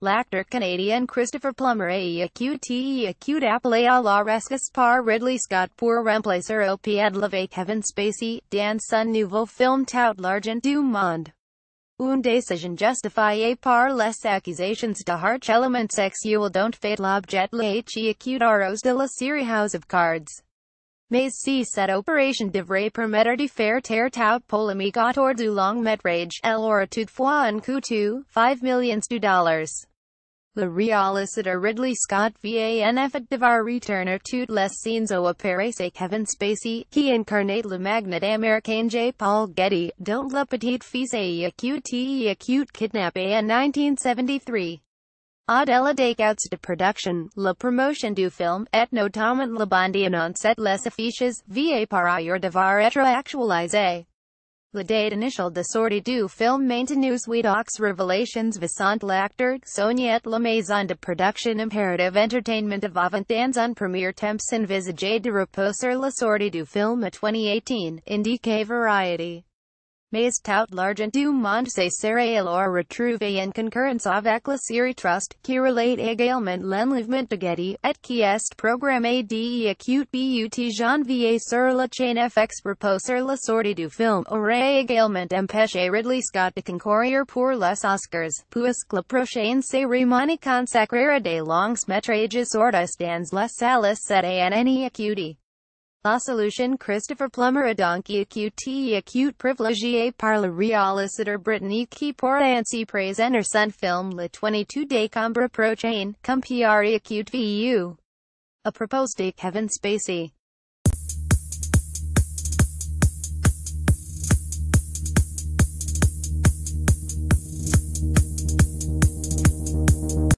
Lactor Canadian Christopher Plummer A acute T acute Apple A la Ridley Scott Poor Remplacer O P Levay Kevin Spacey Dan Sun Nouveau Film Tout L'argent du Monde Une décision justifie par les accusations de harsh elements sexual don't fate l'objet l'he acute arrows de la série House of Cards Mais si cette opération devrait permettre de faire taire tout polémique autour du long métrage, elle aura toutefois un coût de 5 millions de dollars. Le réalisateur Ridley Scott va en effet devoir returner toutes les scenes où apparaissait Kevin Spacey, qui incarnate le magnate américain J. Paul Getty, dont le petit fils a été acute kidnappé en 1973. Adela ella de production, la promotion du film, et notamment la bande annonce et les affiches, va par ailleurs devoir être actualisé. La date initial de sortie du film maintenu suite aux revelations visant l'acteur, Sonia et la maison de production imperative entertainment of avant dans un premier temps envisagé de reposer la sortie du film à 2018, indique Variety mais tout l'argent du monde se serait alors retrouvé en concurrence avec la série Trust, qui relate également l'enlèvement de Getty, et qui est programmé But janvier sur la chaîne FX repos sur la sortie du film aurait également empêché Ridley Scott de concourir pour les Oscars, puisque la prochaine cérémonie consacrera des longs métrages sortis dans les salles 7 en acuity. La solution Christopher Plummer a donkey acute acute privilegié par le réalisateur britannique qui pour ainsi présenter son film le 22 décembre prochain, comme acute VU. A proposed de Kevin Spacey.